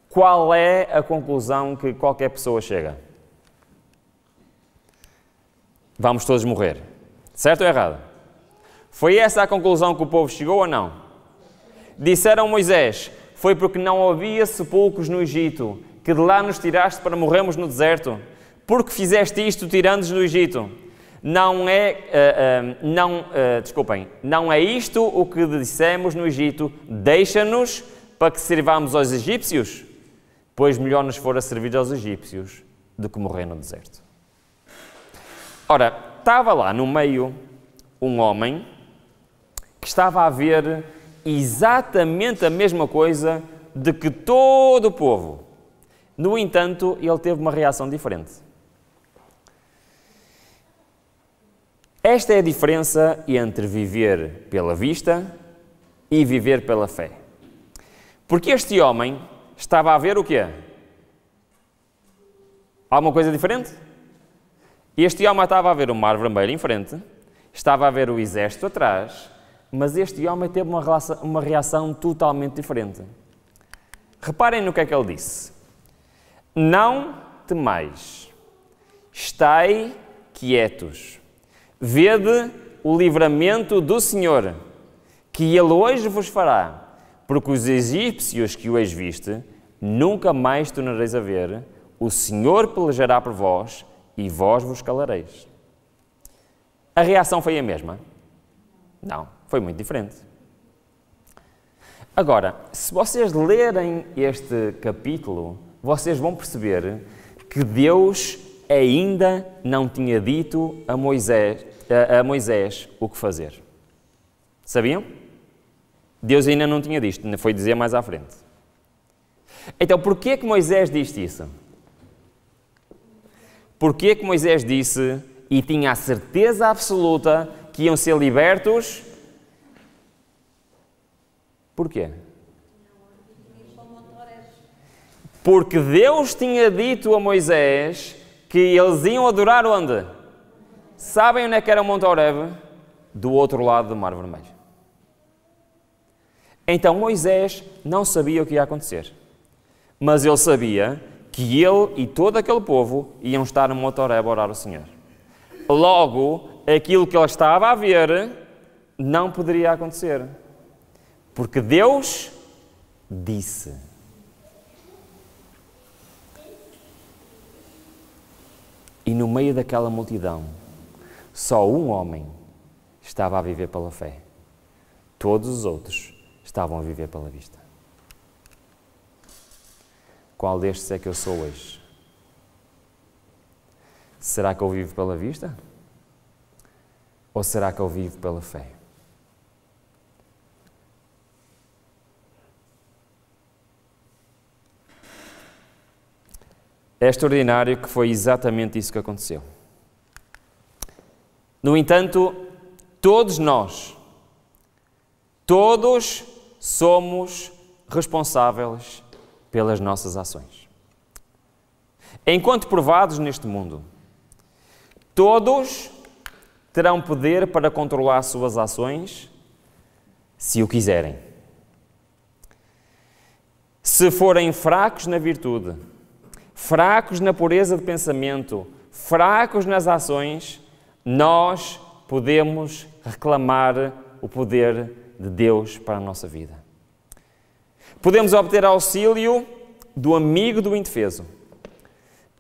qual é a conclusão que qualquer pessoa chega? Vamos todos morrer. Certo ou errado? Foi essa a conclusão que o povo chegou ou não? Disseram Moisés: Foi porque não havia sepulcros no Egito que de lá nos tiraste para morrermos no deserto? Porque fizeste isto tirando-nos do Egito? Não é, uh, uh, não, uh, desculpem, não é isto o que dissemos no Egito, deixa-nos para que sirvamos aos egípcios? Pois melhor nos fora servir aos egípcios do que morrer no deserto. Ora, estava lá no meio um homem que estava a ver exatamente a mesma coisa de que todo o povo no entanto, ele teve uma reação diferente. Esta é a diferença entre viver pela vista e viver pela fé. Porque este homem estava a ver o quê? Alguma coisa diferente? Este homem estava a ver o mar vermelho em frente, estava a ver o exército atrás, mas este homem teve uma, uma reação totalmente diferente. Reparem no que é que ele disse. Não temais, estai quietos, vede o livramento do Senhor, que ele hoje vos fará, porque os egípcios que hoje viste, nunca mais tornareis a ver, o Senhor pelejará por vós e vós vos calareis. A reação foi a mesma? Não, foi muito diferente. Agora, se vocês lerem este capítulo, vocês vão perceber que Deus ainda não tinha dito a Moisés, a Moisés o que fazer. Sabiam? Deus ainda não tinha dito, foi dizer mais à frente. Então, porquê é que Moisés disse isso? Porquê é que Moisés disse e tinha a certeza absoluta que iam ser libertos? Porquê? Porque Deus tinha dito a Moisés que eles iam adorar onde? Sabem onde é que era o Monte Horeb? Do outro lado do Mar Vermelho. Então Moisés não sabia o que ia acontecer, mas ele sabia que ele e todo aquele povo iam estar no Monte Horeb a orar ao Senhor. Logo, aquilo que ele estava a ver não poderia acontecer, porque Deus disse. E no meio daquela multidão, só um homem estava a viver pela fé. Todos os outros estavam a viver pela vista. Qual destes é que eu sou hoje? Será que eu vivo pela vista? Ou será que eu vivo pela fé? É extraordinário que foi exatamente isso que aconteceu. No entanto, todos nós, todos somos responsáveis pelas nossas ações. Enquanto provados neste mundo, todos terão poder para controlar suas ações se o quiserem. Se forem fracos na virtude, fracos na pureza de pensamento, fracos nas ações, nós podemos reclamar o poder de Deus para a nossa vida. Podemos obter auxílio do amigo do indefeso.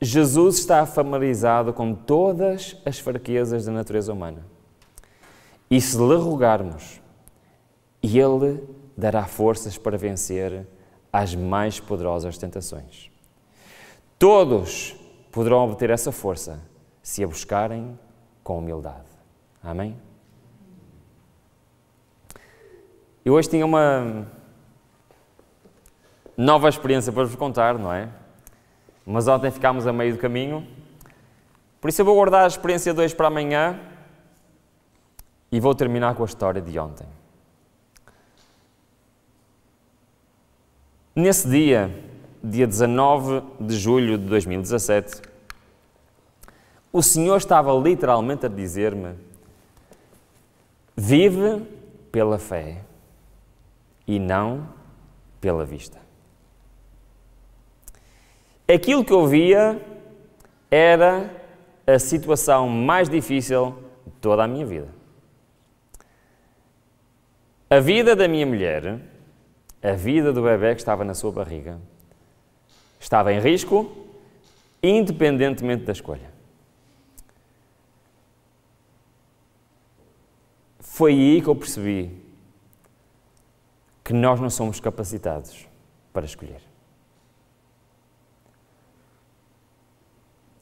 Jesus está familiarizado com todas as fraquezas da natureza humana. E se lhe rogarmos, ele dará forças para vencer as mais poderosas tentações. Todos poderão obter essa força se a buscarem com humildade. Amém? Eu hoje tinha uma nova experiência para vos contar, não é? Mas ontem ficámos a meio do caminho. Por isso eu vou guardar a experiência 2 para amanhã e vou terminar com a história de ontem. Nesse dia, dia 19 de julho de 2017, o Senhor estava literalmente a dizer-me: vive pela fé e não pela vista. Aquilo que eu via era a situação mais difícil de toda a minha vida. A vida da minha mulher, a vida do bebê que estava na sua barriga, estava em risco, independentemente da escolha. Foi aí que eu percebi que nós não somos capacitados para escolher.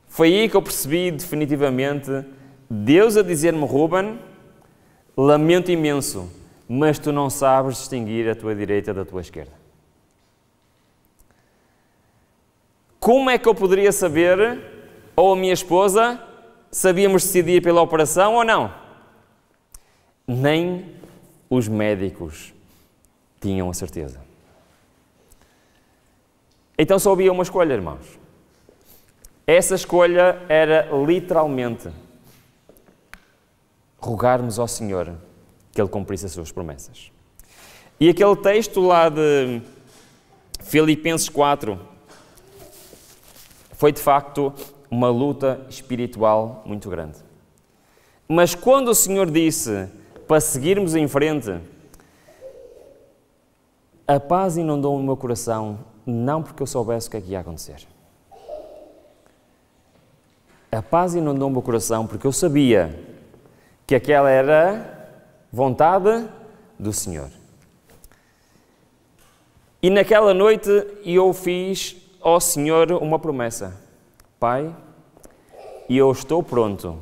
Foi aí que eu percebi definitivamente Deus a dizer-me: Ruben, lamento imenso, mas tu não sabes distinguir a tua direita da tua esquerda. Como é que eu poderia saber, ou a minha esposa, sabíamos decidir pela operação ou não? Nem os médicos tinham a certeza. Então só havia uma escolha, irmãos. Essa escolha era literalmente rogarmos ao Senhor que Ele cumprisse as suas promessas. E aquele texto lá de Filipenses 4, foi de facto uma luta espiritual muito grande. Mas quando o Senhor disse para seguirmos em frente, a paz inundou o meu coração, não porque eu soubesse o que é que ia acontecer. A paz inundou o meu coração porque eu sabia que aquela era vontade do Senhor. E naquela noite eu fiz ao Senhor uma promessa: Pai, eu estou pronto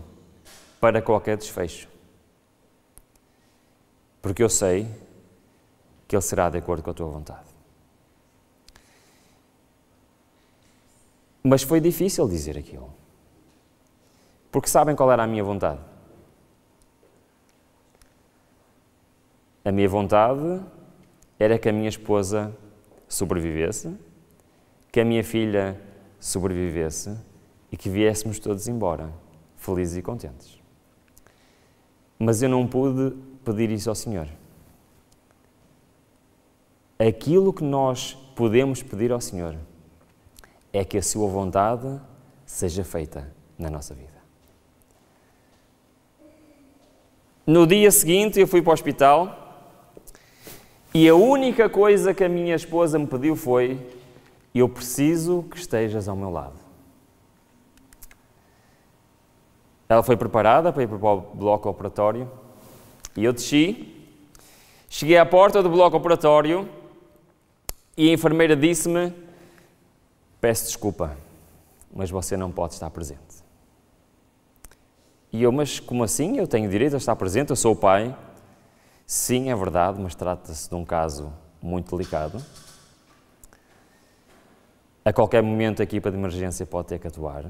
para qualquer desfecho, porque eu sei que Ele será de acordo com a tua vontade. Mas foi difícil dizer aquilo, porque sabem qual era a minha vontade? A minha vontade era que a minha esposa sobrevivesse que a minha filha sobrevivesse e que viéssemos todos embora, felizes e contentes. Mas eu não pude pedir isso ao Senhor. Aquilo que nós podemos pedir ao Senhor é que a Sua vontade seja feita na nossa vida. No dia seguinte, eu fui para o hospital e a única coisa que a minha esposa me pediu foi e eu preciso que estejas ao meu lado. Ela foi preparada para ir para o bloco operatório e eu desci. Cheguei à porta do bloco operatório e a enfermeira disse-me: Peço desculpa, mas você não pode estar presente. E eu, mas como assim? Eu tenho direito a estar presente, eu sou o pai. Sim, é verdade, mas trata-se de um caso muito delicado a qualquer momento a equipa de emergência pode ter que atuar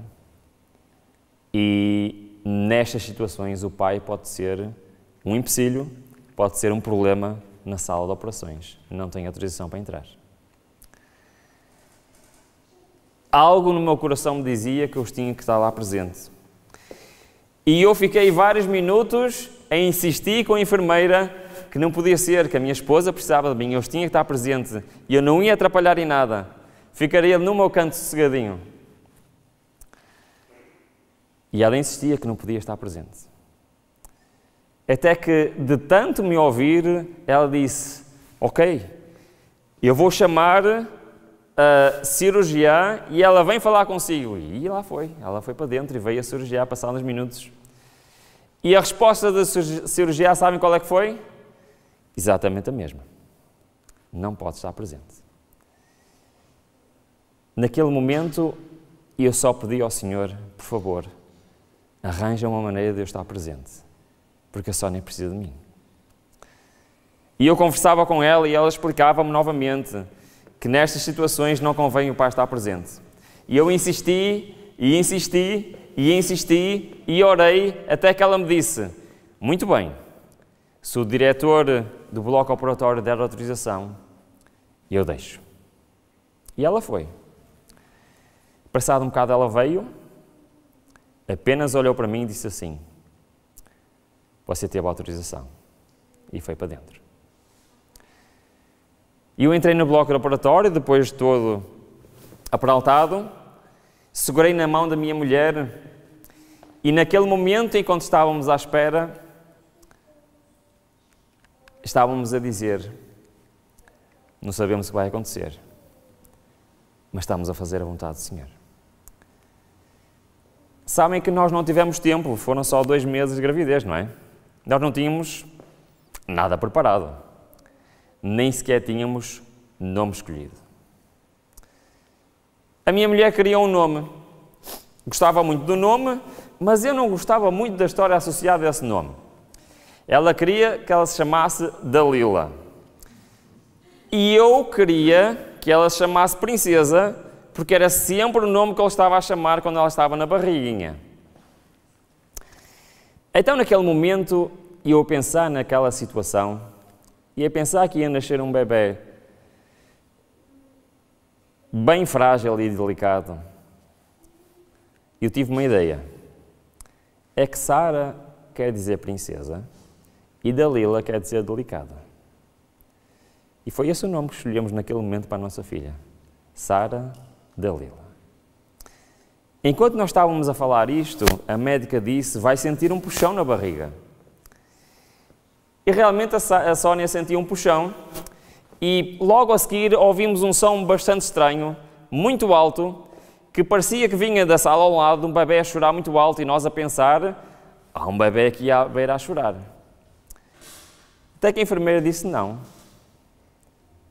e nestas situações o pai pode ser um empecilho, pode ser um problema na sala de operações, não tem autorização para entrar. Algo no meu coração me dizia que eu tinha que estar lá presente. E eu fiquei vários minutos a insistir com a enfermeira que não podia ser, que a minha esposa precisava de mim, eu tinha que estar presente e eu não ia atrapalhar em nada. Ficaria no meu canto sossegadinho. E ela insistia que não podia estar presente. Até que, de tanto me ouvir, ela disse: Ok, eu vou chamar a cirurgiã e ela vem falar consigo. E lá foi, ela foi para dentro e veio a cirurgiã passar uns minutos. E a resposta da cirurgiã, sabem qual é que foi? Exatamente a mesma. Não pode estar presente. Naquele momento, eu só pedi ao Senhor, por favor, arranja uma maneira de eu estar presente, porque a Sónia precisa de mim. E eu conversava com ela e ela explicava-me novamente que nestas situações não convém o pai estar presente. E eu insisti, e insisti, e insisti, e orei, até que ela me disse: Muito bem, se o diretor do bloco operatório der autorização, eu deixo. E ela foi. Passado um bocado ela veio, apenas olhou para mim e disse assim: Você teve autorização. E foi para dentro. E eu entrei no bloco do operatório, depois de todo apraltado, segurei na mão da minha mulher e naquele momento, enquanto estávamos à espera, estávamos a dizer: Não sabemos o que vai acontecer, mas estamos a fazer a vontade do Senhor. Sabem que nós não tivemos tempo, foram só dois meses de gravidez, não é? Nós não tínhamos nada preparado, nem sequer tínhamos nome escolhido. A minha mulher queria um nome, gostava muito do nome, mas eu não gostava muito da história associada a esse nome. Ela queria que ela se chamasse Dalila. E eu queria que ela se chamasse Princesa, porque era sempre o nome que ele estava a chamar quando ela estava na barriguinha. Então, naquele momento, eu a pensar naquela situação e a pensar que ia nascer um bebê bem frágil e delicado, eu tive uma ideia. É que Sara quer dizer princesa e Dalila quer dizer delicada. E foi esse o nome que escolhemos naquele momento para a nossa filha, Sara Dalila. Enquanto nós estávamos a falar isto, a médica disse: vai sentir um puxão na barriga. E realmente a Sónia sentiu um puxão, e logo a seguir ouvimos um som bastante estranho, muito alto, que parecia que vinha da sala ao lado, um bebê a chorar muito alto, e nós a pensar: há um bebê aqui à beira a chorar. Até que a enfermeira disse: não,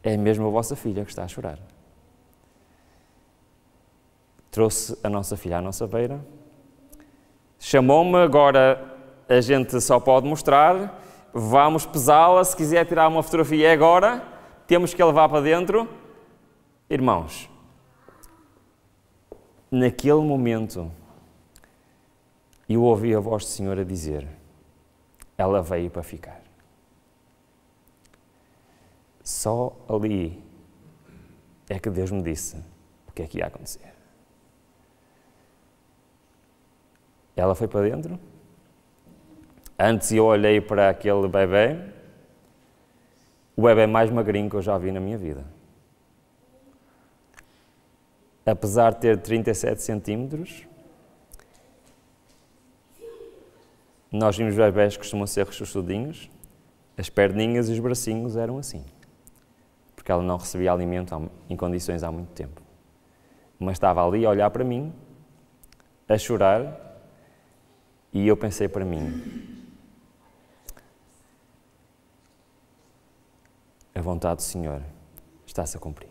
é mesmo a vossa filha que está a chorar trouxe a nossa filha à nossa beira. Chamou-me, agora a gente só pode mostrar. Vamos pesá-la. Se quiser tirar uma fotografia é agora, temos que a levar para dentro. Irmãos, naquele momento, eu ouvi a voz do Senhor a dizer: Ela veio para ficar. Só ali é que Deus me disse o que é que ia acontecer. Ela foi para dentro. Antes eu olhei para aquele bebê, o bebê mais magrinho que eu já vi na minha vida. Apesar de ter 37 centímetros, nós vimos bebés que costumam ser rechonchudinhos, as perninhas e os bracinhos eram assim, porque ela não recebia alimento em condições há muito tempo. Mas estava ali a olhar para mim, a chorar, e eu pensei para mim: a vontade do Senhor está-se a cumprir.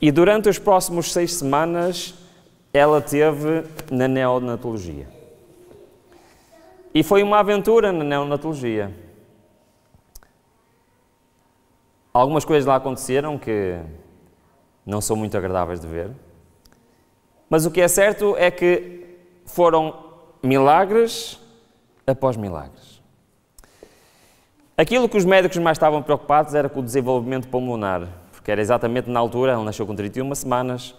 E durante os próximos seis semanas, ela teve na neonatologia. E foi uma aventura na neonatologia. Algumas coisas lá aconteceram que não são muito agradáveis de ver, mas o que é certo é que foram milagres após milagres. Aquilo que os médicos mais estavam preocupados era com o desenvolvimento pulmonar, porque era exatamente na altura, ela nasceu com 31 semanas,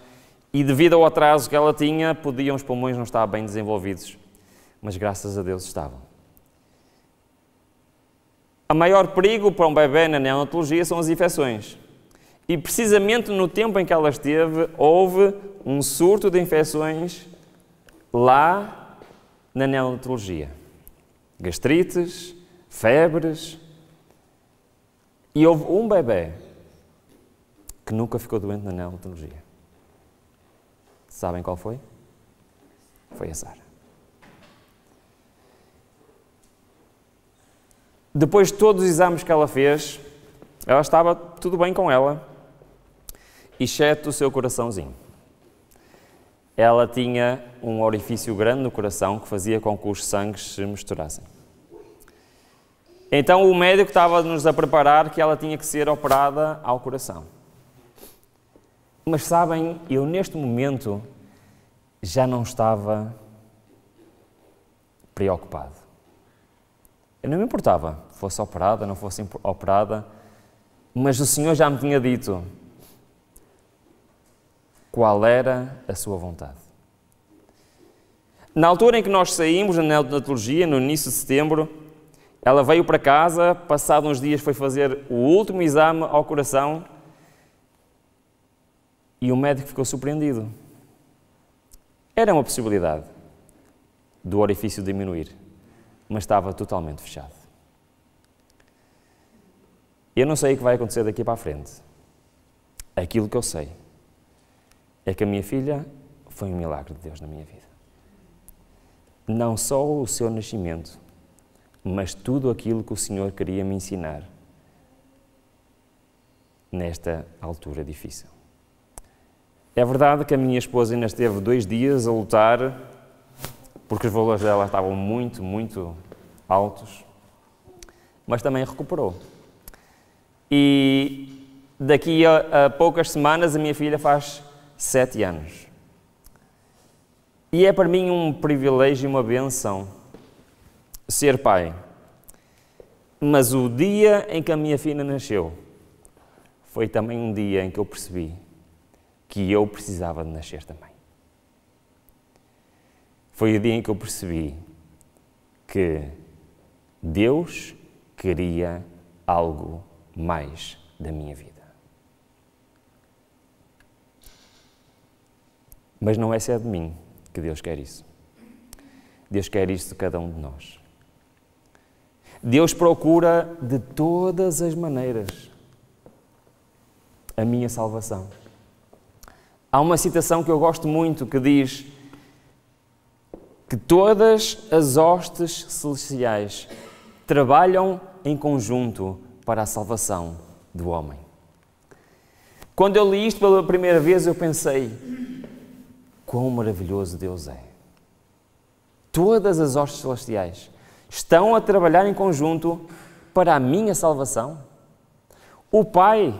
e devido ao atraso que ela tinha, podiam os pulmões não estar bem desenvolvidos, mas graças a Deus estavam. O maior perigo para um bebê na neonatologia são as infecções. E precisamente no tempo em que ela esteve, houve um surto de infecções lá na neonatologia. Gastrites, febres. E houve um bebê que nunca ficou doente na neonatologia. Sabem qual foi? Foi a Sara. Depois de todos os exames que ela fez, ela estava tudo bem com ela, exceto o seu coraçãozinho ela tinha um orifício grande no coração que fazia com que os sangues se misturassem. Então o médico estava-nos a preparar que ela tinha que ser operada ao coração. Mas sabem, eu neste momento já não estava preocupado. Eu não me importava, fosse operada, não fosse operada, mas o Senhor já me tinha dito: qual era a sua vontade. Na altura em que nós saímos na neonatologia, no início de setembro, ela veio para casa, passado uns dias foi fazer o último exame ao coração e o médico ficou surpreendido. Era uma possibilidade do orifício diminuir, mas estava totalmente fechado. Eu não sei o que vai acontecer daqui para a frente. Aquilo que eu sei é que a minha filha foi um milagre de Deus na minha vida. Não só o seu nascimento, mas tudo aquilo que o Senhor queria me ensinar nesta altura difícil. É verdade que a minha esposa ainda esteve dois dias a lutar porque os valores dela estavam muito, muito altos, mas também recuperou. E daqui a, a poucas semanas a minha filha faz sete anos. E é para mim um privilégio e uma benção ser pai. Mas o dia em que a minha filha nasceu foi também um dia em que eu percebi que eu precisava de nascer também. Foi o dia em que eu percebi que Deus queria algo mais da minha vida. Mas não essa é de mim que Deus quer isso. Deus quer isso de cada um de nós. Deus procura de todas as maneiras a minha salvação. Há uma citação que eu gosto muito que diz que todas as hostes celestiais trabalham em conjunto para a salvação do homem. Quando eu li isto pela primeira vez, eu pensei, quão maravilhoso Deus é. Todas as hostes celestiais estão a trabalhar em conjunto para a minha salvação. O Pai,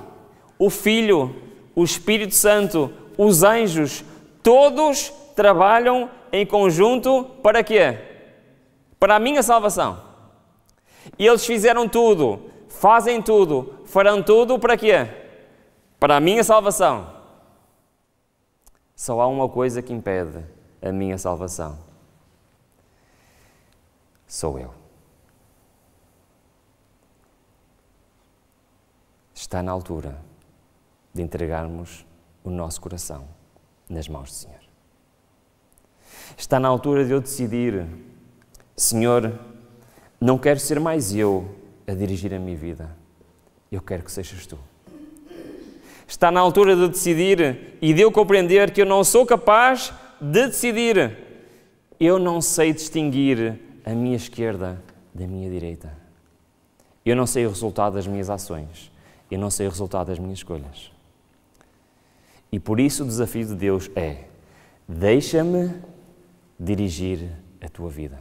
o Filho, o Espírito Santo, os anjos, todos trabalham em conjunto para quê? Para a minha salvação. E eles fizeram tudo, fazem tudo, farão tudo para quê? Para a minha salvação. Só há uma coisa que impede a minha salvação: sou eu. Está na altura de entregarmos o nosso coração nas mãos do Senhor. Está na altura de eu decidir: Senhor, não quero ser mais eu a dirigir a minha vida, eu quero que sejas tu. Está na altura de decidir e de eu compreender que eu não sou capaz de decidir. Eu não sei distinguir a minha esquerda da minha direita. Eu não sei o resultado das minhas ações. Eu não sei o resultado das minhas escolhas. E por isso o desafio de Deus é: deixa-me dirigir a tua vida.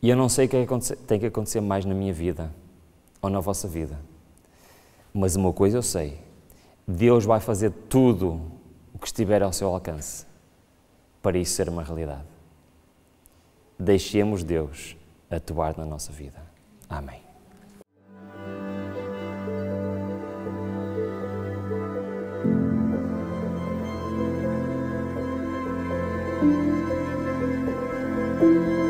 E eu não sei o que é tem que acontecer mais na minha vida ou na vossa vida. Mas uma coisa eu sei: Deus vai fazer tudo o que estiver ao seu alcance para isso ser uma realidade. Deixemos Deus atuar na nossa vida. Amém. thank you